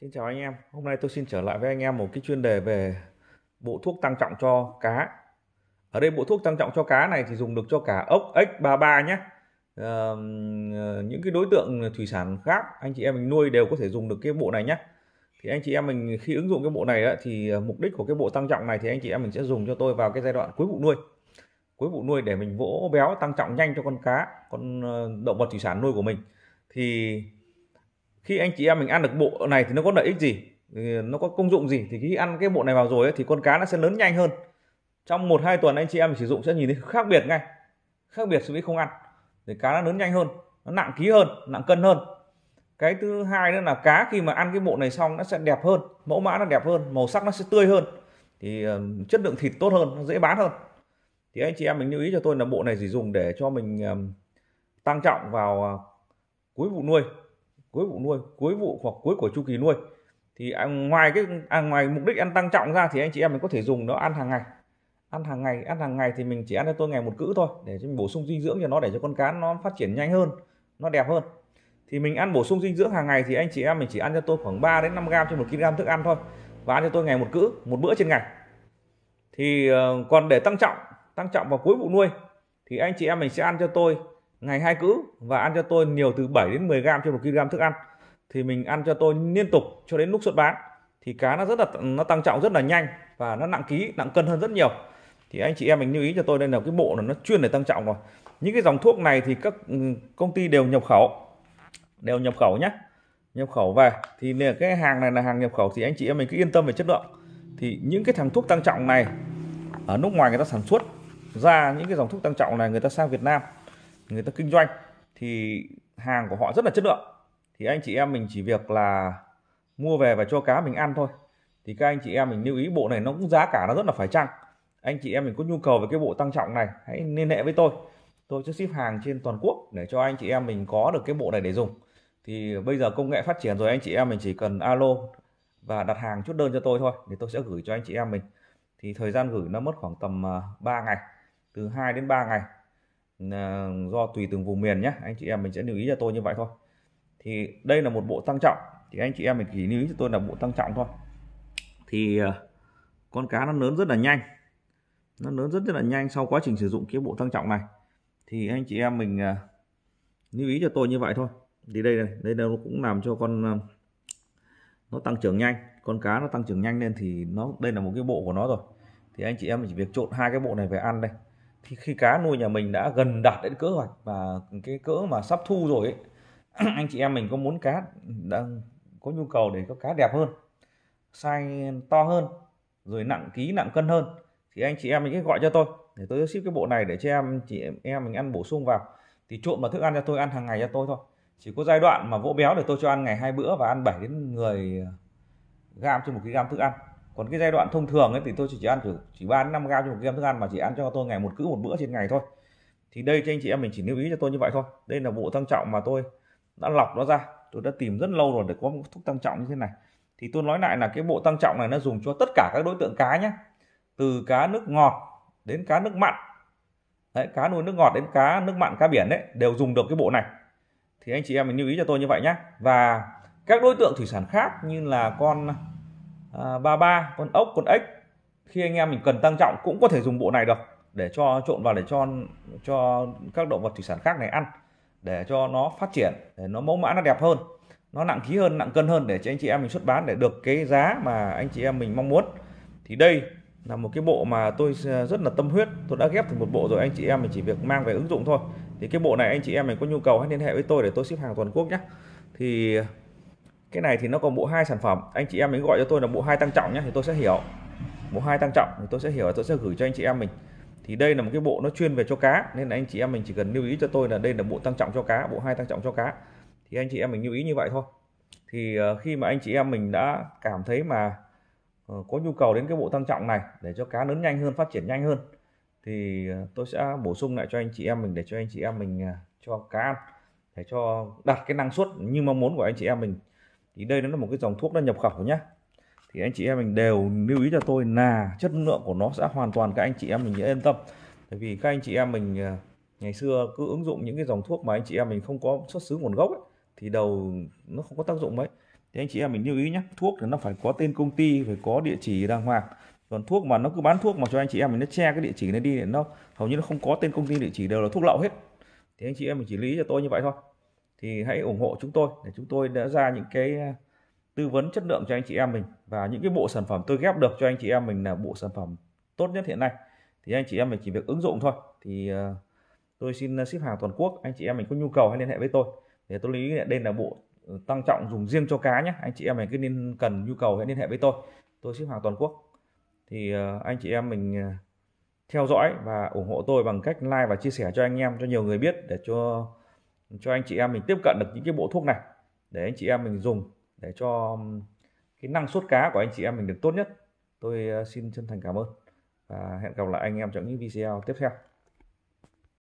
Xin chào anh em, hôm nay tôi xin trở lại với anh em một cái chuyên đề về bộ thuốc tăng trọng cho cá. Ở đây bộ thuốc tăng trọng cho cá này thì dùng được cho cả ốc, ếch, ba ba nhé. À, những cái đối tượng thủy sản khác anh chị em mình nuôi đều có thể dùng được cái bộ này nhé. Thì anh chị em mình khi ứng dụng cái bộ này đó, thì ờ, mục đích của cái bộ tăng trọng này thì anh chị em mình sẽ dùng cho tôi vào cái giai đoạn cuối vụ nuôi. Cuối vụ nuôi để mình vỗ béo tăng trọng nhanh cho con cá, con ờ, động vật thủy sản nuôi của mình. Thì khi anh chị em mình ăn được bộ này thì nó có lợi ích gì nó có công dụng gì thì khi ăn cái bộ này vào rồi ấy, thì con cá nó sẽ lớn nhanh hơn trong một hai tuần anh chị em sử dụng sẽ nhìn thấy khác biệt ngay khác biệt so với không ăn thì cá nó lớn nhanh hơn nó nặng ký hơn nặng cân hơn cái thứ hai nữa là cá khi mà ăn cái bộ này xong nó sẽ đẹp hơn mẫu mã nó đẹp hơn màu sắc nó sẽ tươi hơn thì ờ, chất lượng thịt tốt hơn nó dễ bán hơn thì anh chị em mình lưu ý cho tôi là bộ này chỉ dùng để cho mình ờ, tăng trọng vào ờ, cuối vụ nuôi cuối vụ nuôi cuối vụ hoặc cuối của chu kỳ nuôi thì ngoài cái à, ngoài mục đích ăn tăng trọng ra thì anh chị em mình có thể dùng nó ăn hàng ngày ăn hàng ngày ăn hàng ngày thì mình chỉ ăn cho tôi ngày một cữ thôi để cho mình bổ sung dinh dưỡng cho nó để cho con cá nó phát triển nhanh hơn nó đẹp hơn thì mình ăn bổ sung dinh dưỡng hàng ngày thì anh chị em mình chỉ ăn cho tôi khoảng 3 đến 5 gram trên một kg thức ăn thôi và ăn cho tôi ngày một cữ một bữa trên ngày thì ờ, còn để tăng trọng tăng trọng vào cuối vụ nuôi thì anh chị em mình sẽ ăn cho tôi ngày hai cữ và ăn cho tôi nhiều từ 7 đến 10 gram trên 1 kg thức ăn thì mình ăn cho tôi liên tục cho đến lúc xuất bán thì cá nó rất là nó tăng trọng rất là nhanh và nó nặng ký nặng cân hơn rất nhiều thì anh chị em mình lưu ý cho tôi đây là cái bộ là nó chuyên để tăng trọng rồi những cái dòng thuốc này thì các ừ, công ty đều nhập khẩu đều nhập khẩu nhé nhập khẩu về thì cái hàng này là hàng nhập khẩu thì anh chị em mình cứ yên tâm về chất lượng thì những cái thằng thuốc tăng trọng này ở nước ngoài người ta sản xuất ra những cái dòng thuốc tăng trọng này người ta sang Việt Nam người ta kinh doanh thì hàng của họ rất là chất lượng thì anh chị em mình chỉ việc là mua về và cho cá mình ăn thôi thì các anh chị em mình lưu ý bộ này nó cũng giá cả nó rất là phải chăng anh chị em mình có nhu cầu về cái bộ tăng trọng này hãy liên hệ với tôi tôi sẽ ship hàng trên toàn quốc để cho anh chị em mình có được cái bộ này để dùng thì bây giờ công nghệ phát triển rồi anh chị em mình chỉ cần alo và đặt hàng chốt đơn cho tôi thôi thì tôi sẽ gửi cho anh chị em mình thì thời gian gửi nó mất khoảng tầm 3 à, ngày từ 2 đến 3 ngày Ờ, do tùy từng vùng miền nhé anh chị em mình sẽ lưu ý cho tôi như vậy thôi thì đây là một bộ tăng trọng thì anh chị em mình chỉ lưu ý cho tôi là bộ tăng trọng thôi thì ờ, con cá nó lớn rất là nhanh nó lớn rất, rất là nhanh sau quá trình sử dụng cái bộ tăng trọng này thì anh chị em mình ờ, lưu ý cho tôi như vậy thôi thì đây này đây nó cũng làm cho con nó tăng trưởng nhanh con cá nó tăng trưởng nhanh lên thì nó đây là một cái bộ của nó rồi thì anh chị em chỉ việc trộn hai cái bộ này về ăn đây thì khi cá nuôi nhà mình đã gần đạt đến cỡ hoạch và cái cỡ mà sắp thu rồi ấy, anh chị em mình có muốn cá đang có nhu cầu để có cá đẹp hơn size to hơn rồi nặng ký nặng cân hơn thì anh chị em mình cứ gọi cho tôi để tôi ship cái bộ này để cho em chị em mình ăn bổ sung vào thì trộn vào thức ăn cho tôi ăn hàng ngày cho tôi thôi chỉ có giai đoạn mà vỗ béo để tôi cho ăn ngày hai bữa và ăn 7 đến 10 gram trên một cái kg thức ăn còn cái giai đoạn thông thường ấy thì tôi chỉ ăn thử chỉ ba năm gram trên một gram thức ăn mà chỉ ăn cho tôi ngày một cữ một bữa trên ngày thôi thì đây cho anh chị em mình chỉ lưu ý cho tôi như vậy thôi đây là bộ tăng trọng mà tôi đã lọc nó ra tôi đã tìm rất lâu rồi để có một thuốc tăng trọng như thế này thì tôi nói lại là cái bộ tăng trọng này nó dùng cho tất cả các đối tượng cá nhé từ cá nước ngọt đến cá nước mặn đấy, cá nuôi nước ngọt đến cá nước mặn cá biển đấy đều dùng được cái bộ này thì anh chị em mình lưu ý cho tôi như vậy nhé và các đối tượng thủy sản khác như là con 33 à, con ốc con ếch khi anh em mình cần tăng trọng cũng có thể dùng bộ này được để cho trộn vào để cho cho các động vật thủy sản khác này ăn để cho nó phát triển để nó mẫu mã nó đẹp hơn nó nặng ký hơn nặng cân hơn để cho anh chị em mình xuất bán để được cái giá mà anh chị em mình mong muốn thì đây là một cái bộ mà tôi rất là tâm huyết tôi đã ghép thành một bộ rồi anh chị em mình chỉ việc mang về ứng dụng thôi thì cái bộ này anh chị em mình có nhu cầu hãy liên hệ với tôi để tôi ship hàng toàn quốc nhé thì cái này thì nó còn bộ hai sản phẩm anh chị em mình gọi cho tôi là bộ hai tăng trọng nhé thì tôi sẽ hiểu bộ hai tăng trọng thì tôi sẽ hiểu tôi sẽ gửi cho anh chị em mình thì đây là một cái bộ nó chuyên về cho cá nên là anh chị em mình chỉ cần lưu ý cho tôi là đây là bộ tăng trọng cho cá bộ hai tăng trọng cho cá thì anh chị em mình lưu ý như vậy thôi thì ờ, khi mà anh chị em mình đã cảm thấy mà ờ, có nhu cầu đến cái bộ tăng trọng này để cho cá lớn nhanh hơn phát triển nhanh hơn thì ờ, tôi sẽ bổ sung lại cho anh chị em mình để cho anh chị em mình cho cá ăn để cho đạt cái năng suất như mong muốn của anh chị em mình thì đây nó là một cái dòng thuốc đã nhập khẩu nhá thì anh chị em mình đều lưu ý cho tôi là chất lượng của nó sẽ hoàn toàn các anh chị em mình nhớ yên tâm bởi vì các anh chị em mình à, ngày xưa cứ ứng dụng những cái dòng thuốc mà anh chị em mình không có xuất xứ nguồn gốc ấy, thì đầu nó không có tác dụng mấy thì anh chị em mình lưu ý nhé thuốc thì nó phải có tên công ty phải có địa chỉ đàng hoàng còn thuốc mà nó cứ bán thuốc mà cho anh chị em mình nó che cái địa chỉ này đi thì nó hầu như nó không có tên công ty địa chỉ đều là thuốc lậu hết thì anh chị em mình chỉ lý cho tôi như vậy thôi thì hãy ủng hộ chúng tôi để chúng tôi đã ra những cái à, tư vấn chất lượng cho anh chị em mình và những cái bộ sản phẩm tôi ghép được cho anh chị em mình là bộ sản phẩm tốt nhất hiện nay thì anh chị em mình chỉ việc ứng dụng thôi thì à, tôi xin ship hàng toàn quốc anh chị em mình có nhu cầu hãy liên hệ với tôi để tôi lý đây là bộ ừ, tăng trọng dùng riêng cho cá nhé anh chị em mình cứ nên cần nhu cầu hãy liên hệ với tôi tôi ship hàng toàn quốc thì à, anh chị em mình theo dõi và ủng hộ tôi bằng cách like và chia sẻ cho anh em cho nhiều người biết để cho cho anh chị em mình tiếp cận được những cái bộ thuốc này để anh chị em mình dùng để cho cái năng suất cá của anh chị em mình được tốt nhất tôi ờ, xin chân thành cảm ơn và hẹn gặp lại anh em trong những video tiếp theo